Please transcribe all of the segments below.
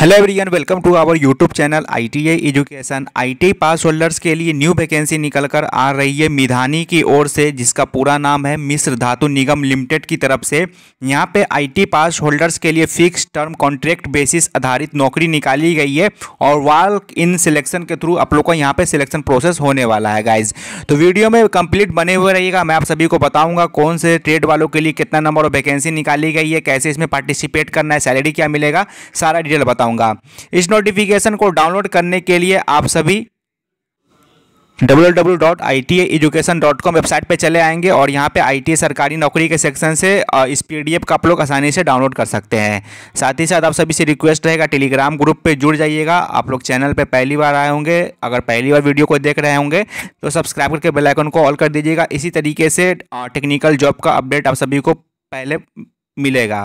hello everyone welcome to our YouTube channel ITI education ITI pass holders के लिए new vacancy निकलकर आ रही है मिधानी की ओर से जिसका पूरा नाम है मिस्र धातु निगम लिमिटेड की तरफ से यहां पे आईटी पास होल्डर्स के लिए फिक्स टर्म कॉन्ट्रैक्ट बेसिस आधारित नौकरी निकाली गई है और वाल्क इन सिलेक्शन के थ्रू आप लोग का यहाँ पर सिलेक्शन प्रोसेस होने वाला है गाइज तो वीडियो में कंप्लीट बने हुए रहिएगा मैं आप सभी को बताऊँगा कौन से ट्रेड वालों के लिए कितना नंबर और वैकेंसी निकाली गई है कैसे इसमें पार्टिसिपेट करना है सैलरी क्या मिलेगा सारा डिटेल बताऊँ बताऊंगा इस नोटिफिकेशन को डाउनलोड करने के लिए आप सभी www.itaeducation.com वेबसाइट पर चले आएंगे और यहाँ पे आई e सरकारी नौकरी के सेक्शन से इस पीडीएफ का आप लोग आसानी से डाउनलोड कर सकते हैं साथ ही साथ आप सभी से रिक्वेस्ट रहेगा टेलीग्राम ग्रुप पे जुड़ जाइएगा आप लोग चैनल पे पहली बार आए होंगे अगर पहली बार वीडियो को देख रहे होंगे तो सब्सक्राइब करके बेलाइकन को ऑल कर दीजिएगा इसी तरीके से टेक्निकल जॉब का अपडेट आप सभी को पहले मिलेगा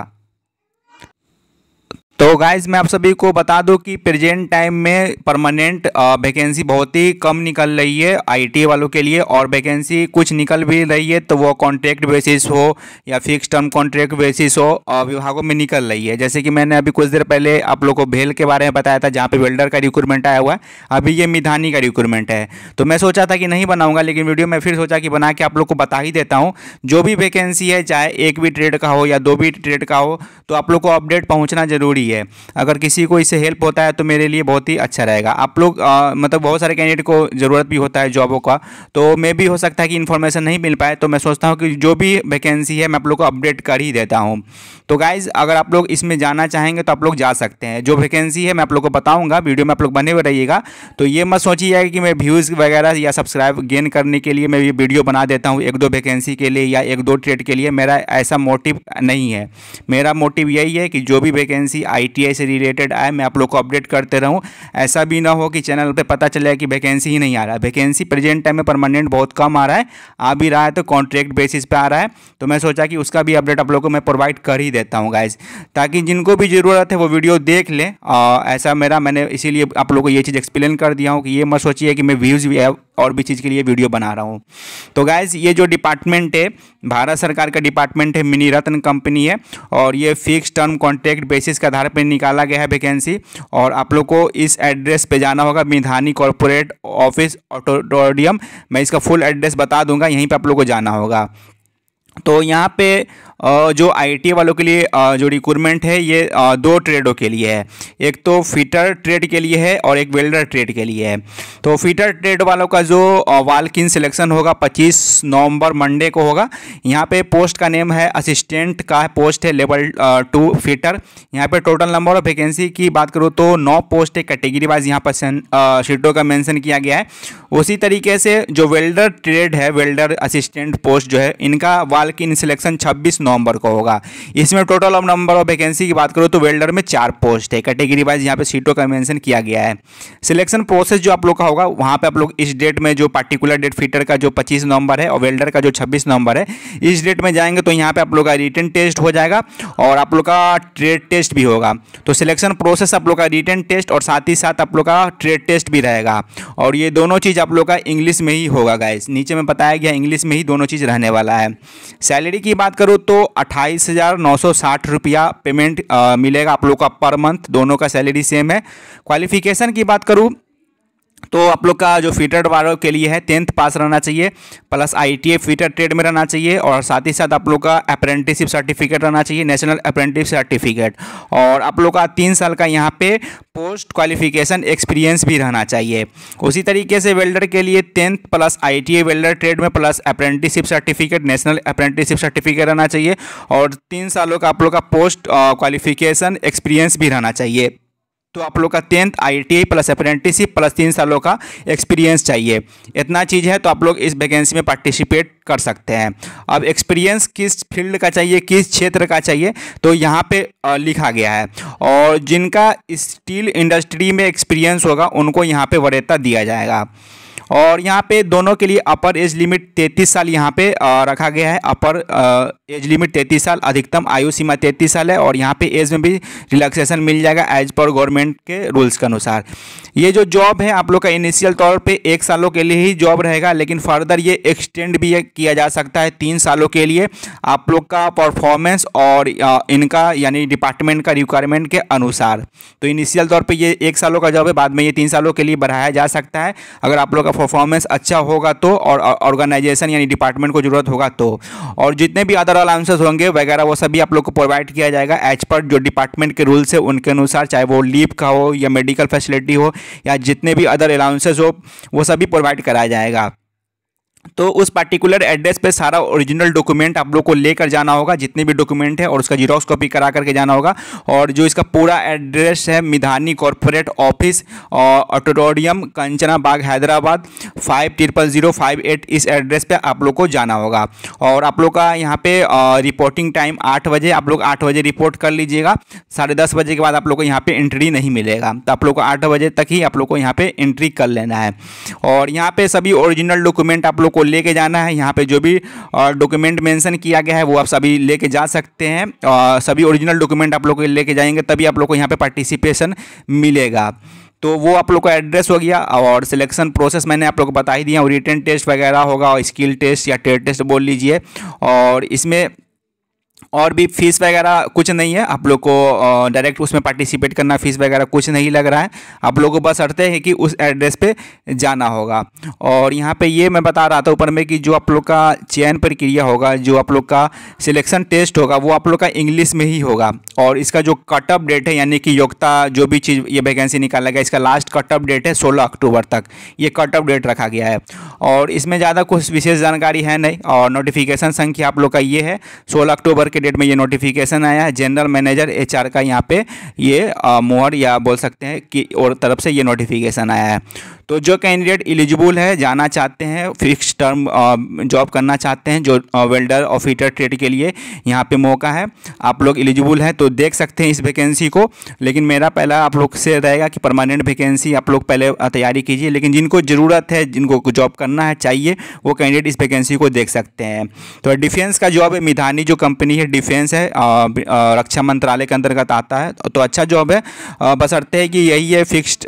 तो गाइज मैं आप सभी को बता दूं कि प्रेजेंट टाइम में परमानेंट वैकेंसी बहुत ही कम निकल रही है आईटी वालों के लिए और वैकेंसी कुछ निकल भी रही है तो वो कॉन्ट्रैक्ट बेसिस हो या फिक्स टर्म कॉन्ट्रैक्ट बेसिस हो विभागों में निकल रही है जैसे कि मैंने अभी कुछ देर पहले आप लोग को भेल के बारे में बताया था जहाँ पर वेल्डर का रिक्रूटमेंट आया हुआ है अभी ये मिधानी का रिक्रूटमेंट है तो मैं सोचा था कि नहीं बनाऊँगा लेकिन वीडियो में फिर सोचा कि बना के आप लोग को बता ही देता हूँ जो भी वैकेंसी है चाहे एक भी ट्रेड का हो या दो भी ट्रेड का हो तो आप लोग को अपडेट पहुँचना जरूरी है है अगर किसी को इससे हेल्प होता है तो मेरे लिए बहुत ही अच्छा रहेगा आप लोग मतलब बहुत सारे कैंडिडेट को ज़रूरत भी होता है जॉबों का तो मे भी हो सकता है कि इन्फॉर्मेशन नहीं मिल पाए तो मैं सोचता हूँ कि जो भी वैकेंसी है मैं आप लोग को अपडेट कर ही देता हूँ तो गाइज़ अगर आप लोग इसमें जाना चाहेंगे तो आप लोग जा सकते हैं जो वैकेंसी है मैं आप लोग को बताऊँगा वीडियो में आप लोग बने हुए रहिएगा तो ये मत सोचिएगा कि मैं व्यूज़ वगैरह या सब्सक्राइब गेन करने के लिए मैं ये वीडियो बना देता हूँ एक दो वैकेंसी के लिए या एक दो ट्रेड के लिए मेरा ऐसा मोटिव नहीं है मेरा मोटिव यही है कि जो भी वैकेंसी आई से रिलेटेड आए मैं आप लोग को अपडेट करते रहूँ ऐसा भी ना हो कि चैनल पर पता चले कि वैकेंसी ही नहीं आ रहा है वैकेंसी प्रेजेंट टाइम में परमानेंट बहुत कम आ रहा है आ भी रहा है तो कॉन्ट्रैक्ट बेसिस पर आ रहा है तो मैं सोचा कि उसका भी अपडेट आप लोग को मैं प्रोवाइड कर ही देता हूँ गाइज ताकि जिनको भी ज़रूरत है वो वीडियो देख लें ऐसा मेरा मैंने इसीलिए आप लोग को ये चीज़ एक्सप्लेन कर दिया हूँ कि ये मत सोचिए कि मैं व्यूज़ भी और भी चीज़ के लिए वीडियो बना रहा हूँ तो गाइज़ ये जो डिपार्टमेंट है भारत सरकार का डिपार्टमेंट है मिनी रत्न कंपनी है और ये फिक्स टर्म कॉन्ट्रैक्ट बेसिस का आधार पर निकाला गया है वैकेंसी और आप लोग को इस एड्रेस पे जाना होगा मिधानी कॉरपोरेट ऑफिस ऑडिटोरियम मैं इसका फुल एड्रेस बता दूंगा यहीं पर आप लोग को जाना होगा तो यहाँ पे जो आई वालों के लिए जो रिक्रूटमेंट है ये दो ट्रेडों के लिए है एक तो फिटर ट्रेड के लिए है और एक वेल्डर ट्रेड के लिए है तो फिटर ट्रेड वालों का जो वालकिन सिलेक्शन होगा 25 नवंबर मंडे को होगा यहाँ पे पोस्ट का नेम है असिस्टेंट का पोस्ट है लेवल टू फिटर यहाँ पे टोटल नंबर ऑफ वैकेंसी की बात करूँ तो नौ पोस्ट है कैटेगरी वाइज यहाँ पर सीटों का मैंसन किया गया है उसी तरीके से जो वेल्डर ट्रेड है वेल्डर असिस्टेंट पोस्ट जो है इनका साल की सिलेक्शन छब्बीस नवंबर को होगा इसमें टोटल अब नंबर ऑफ वैकेंसी की बात करो तो वेल्डर में चार पोस्ट है कैटेगरी वाइज यहाँ पे सीटों का मेंशन किया गया है सिलेक्शन प्रोसेस जो आप लोग का होगा वहाँ पे आप लोग इस डेट में जो पार्टिकुलर डेट फिटर का जो पच्चीस नवंबर है और वेल्डर का जो छब्बीस नवंबर है इस डेट में जाएंगे तो यहाँ पर आप लोग का रिटर्न टेस्ट हो जाएगा और आप लोग का ट्रेड टेस्ट भी होगा तो सिलेक्शन प्रोसेस आप लोग का रिटर्न टेस्ट और साथ ही साथ आप लोग का ट्रेड टेस्ट भी रहेगा और ये दोनों चीज़ आप लोग का इंग्लिश में ही होगा गाइस नीचे में बताया गया इंग्लिश में ही दोनों चीज़ रहने वाला है सैलरी की बात करूँ तो अट्ठाईस हज़ार नौ सौ साठ रुपया पेमेंट आ, मिलेगा आप लोग का पर मंथ दोनों का सैलरी सेम है क्वालिफिकेशन की बात करूँ तो आप लोग का जो फीटर वालों के लिए है टेंथ पास रहना चाहिए प्लस आई फीटर ट्रेड में रहना चाहिए और साथ ही साथ आप लोग का अप्रेंटिसशिप सर्टिफिकेट रहना चाहिए नेशनल अप्रेंटिस सर्टिफिकेट और आप लोग का तीन साल का यहाँ पे पोस्ट क्वालिफिकेशन एक्सपीरियंस भी रहना चाहिए उसी तरीके से वेल्डर के लिए tenth plus I welder trade में plus apprenticeship certificate national apprenticeship certificate रहना चाहिए और तीन सालों का आप लोग का पोस्ट क्वालिफिकेशन एक्सपीरियंस भी रहना चाहिए तो आप लोग का tenth ITI plus apprenticeship plus तीन सालों का एक्सपीरियंस चाहिए इतना चीज़ है तो आप लोग इस वैकेंसी में पार्टिसिपेट कर सकते हैं अब एक्सपीरियंस किस फील्ड का चाहिए किस क्षेत्र का चाहिए तो यहाँ पे लिखा गया है और जिनका स्टील इंडस्ट्री में एक्सपीरियंस होगा उनको यहाँ पर वरीयता दिया जाएगा और यहाँ पे दोनों के लिए अपर एज लिमिट तैतीस साल यहाँ पे रखा गया है अपर एज लिमिट तैतीस साल अधिकतम आयु सीमा तैतीस साल है और यहाँ पे एज में भी रिलैक्सेशन मिल जाएगा एज पर गवर्नमेंट के रूल्स के अनुसार ये जो जॉब है आप लोग का इनिशियल तौर पे एक सालों के लिए ही जॉब रहेगा लेकिन फर्दर ये एक्सटेंड भी किया जा सकता है तीन सालों के लिए आप लोग का परफॉर्मेंस और इनका यानी डिपार्टमेंट का रिक्वायरमेंट के अनुसार तो इनिशियल तौर पर ये एक सालों का जॉब है बाद में ये तीन सालों के लिए बढ़ाया जा सकता है अगर आप लोग का परफॉर्मेंस अच्छा होगा तो और ऑर्गेनाइजेशन यानी डिपार्टमेंट को जरूरत होगा तो और जितने भी अदर अलाउंसेस होंगे वगैरह वो सभी आप लोग को प्रोवाइड किया जाएगा एज पर जो डिपार्टमेंट के रूल्स है उनके अनुसार चाहे वो लीव का हो या मेडिकल फैसिलिटी हो या जितने भी अदर अलाउंसेस हो वो सभी प्रोवाइड कराया जाएगा तो उस पर्टिकुलर एड्रेस पे सारा ओरिजिनल डॉक्यूमेंट आप लोग को लेकर जाना होगा जितने भी डॉक्यूमेंट है और उसका जीरोक्स कॉपी करा करके जाना होगा और जो इसका पूरा एड्रेस है मिधानी कॉरपोरेट ऑफिस ऑटोटोरियम Kanchanbagh Hyderabad five triple zero five eight इस एड्रेस पे आप लोग को जाना होगा और आप लोग का यहाँ पर रिपोर्टिंग टाइम आठ बजे आप लोग आठ बजे रिपोर्ट कर लीजिएगा साढ़े दस बजे के बाद आप लोग को यहाँ पर एंट्री नहीं मिलेगा तो आप लोग को आठ बजे तक ही आप लोग को यहाँ पर एंट्री कर लेना है और यहाँ पर सभी ओरिजिनल डॉक्यूमेंट आप लोग को लेके जाना है यहाँ पे जो भी डॉक्यूमेंट मेंशन किया गया है वो आप सभी लेके जा सकते हैं और सभी ओरिजिनल डॉक्यूमेंट आप लोग लेके जाएंगे तभी आप लोग को यहाँ पे पार्टिसिपेशन मिलेगा तो वो आप लोग का एड्रेस हो गया और सिलेक्शन प्रोसेस मैंने आप लोग को बता ही दिया और रिटर्न टेस्ट वगैरह होगा और स्किल टेस्ट या टेट टेस्ट बोल लीजिए और इसमें और भी फीस वगैरह कुछ नहीं है आप लोग को डायरेक्ट उसमें पार्टिसिपेट करना फीस वगैरह कुछ नहीं लग रहा है आप लोगों को बस अड़ते हैं कि उस एड्रेस पे जाना होगा और यहाँ पे ये मैं बता रहा था ऊपर में कि जो आप लोग का चयन प्रक्रिया होगा जो आप लोग का सिलेक्शन टेस्ट होगा वो आप लोग का इंग्लिश में ही होगा और इसका जो कट ऑफ डेट है यानी कि योग्यता जो भी चीज़ ये वैकेंसी गया इसका लास्ट कट ऑफ डेट है सोलह अक्टूबर तक ये कट ऑफ डेट रखा गया है और इसमें ज़्यादा कुछ विशेष जानकारी है नहीं और नोटिफिकेशन संख्या आप लोग का ये है सोलह अक्टूबर के डेट में ये नोटिफिकेशन आया है जनरल मैनेजर एच का यहाँ पे ये मोहर या बोल सकते हैं कि और तरफ से ये नोटिफिकेशन आया है तो जो कैंडिडेट एलिजिबल है जाना चाहते हैं फिक्स टर्म जॉब करना चाहते हैं जो वेल्डर और फीटर ट्रेड के लिए यहाँ पे मौका है आप लोग एलिजिबल हैं तो देख सकते हैं इस वैकेंसी को लेकिन मेरा पहला आप लोग से रहेगा कि परमानेंट वैकेंसी आप लोग पहले uh, तैयारी कीजिए लेकिन जिनको ज़रूरत है जिनको जॉब करना है चाहिए वो कैंडिडेट इस वैकेंसी को देख सकते हैं तो डिफेंस का जॉब है मिधानी जो कंपनी है डिफेंस है uh, uh, रक्षा मंत्रालय के अंतर्गत आता है तो, तो अच्छा जॉब है बसरते है कि यही है फिक्स्ड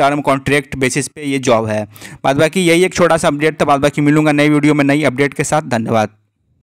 टर्म कॉन्ट्रैक्ट बेसिस पे ये जॉब है बाद बाकी यही एक छोटा सा अपडेट था बाद बाकी मिलूंगा नई वीडियो में नई अपडेट के साथ धन्यवाद